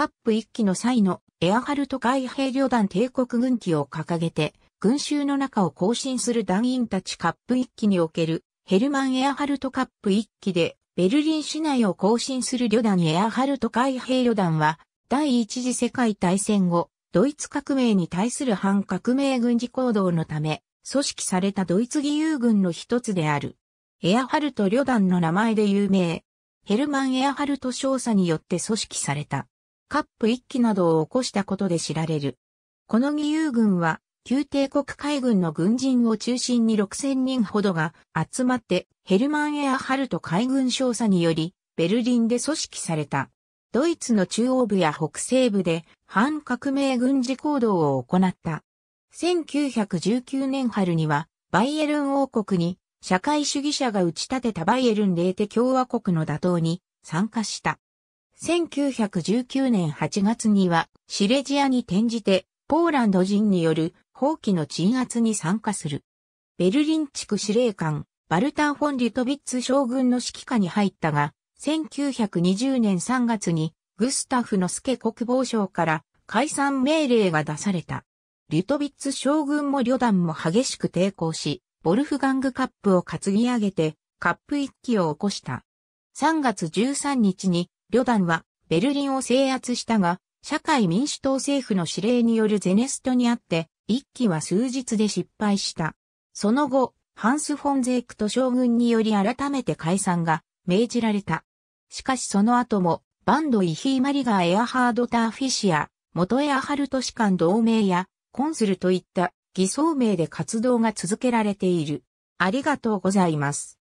カップ1期の際のエアハルト海兵旅団帝国軍機を掲げて、群衆の中を行進する団員たちカップ1期におけるヘルマンエアハルトカップ1期で、ベルリン市内を行進する旅団エアハルト海兵旅団は、第一次世界大戦後、ドイツ革命に対する反革命軍事行動のため、組織されたドイツ義勇軍の一つである。エアハルト旅団の名前で有名。ヘルマン・エアハルト少佐によって組織された。カップ1機などを起こしたことで知られる。この義勇軍は、旧帝国海軍の軍人を中心に6000人ほどが集まってヘルマン・エアハルト海軍少佐によりベルリンで組織された。ドイツの中央部や北西部で反革命軍事行動を行った。1919年春にはバイエルン王国に社会主義者が打ち立てたバイエルンレーテ共和国の打倒に参加した。1919年8月にはシレジアに転じてポーランド人による放棄の鎮圧に参加する。ベルリン地区司令官、バルタン・フォン・リトビッツ将軍の指揮下に入ったが、1920年3月にグスタフのスケ国防省から解散命令が出された。リトビッツ将軍も旅団も激しく抵抗し、ボルフガングカップを担ぎ上げて、カップ一揆を起こした。3月13日に旅団はベルリンを制圧したが、社会民主党政府の指令によるゼネストにあって、一期は数日で失敗した。その後、ハンス・フォンゼークと将軍により改めて解散が命じられた。しかしその後も、バンド・イヒー・マリガー・エアハード・ター・フィシア、元エアハルト士官同盟や、コンスルといった偽装名で活動が続けられている。ありがとうございます。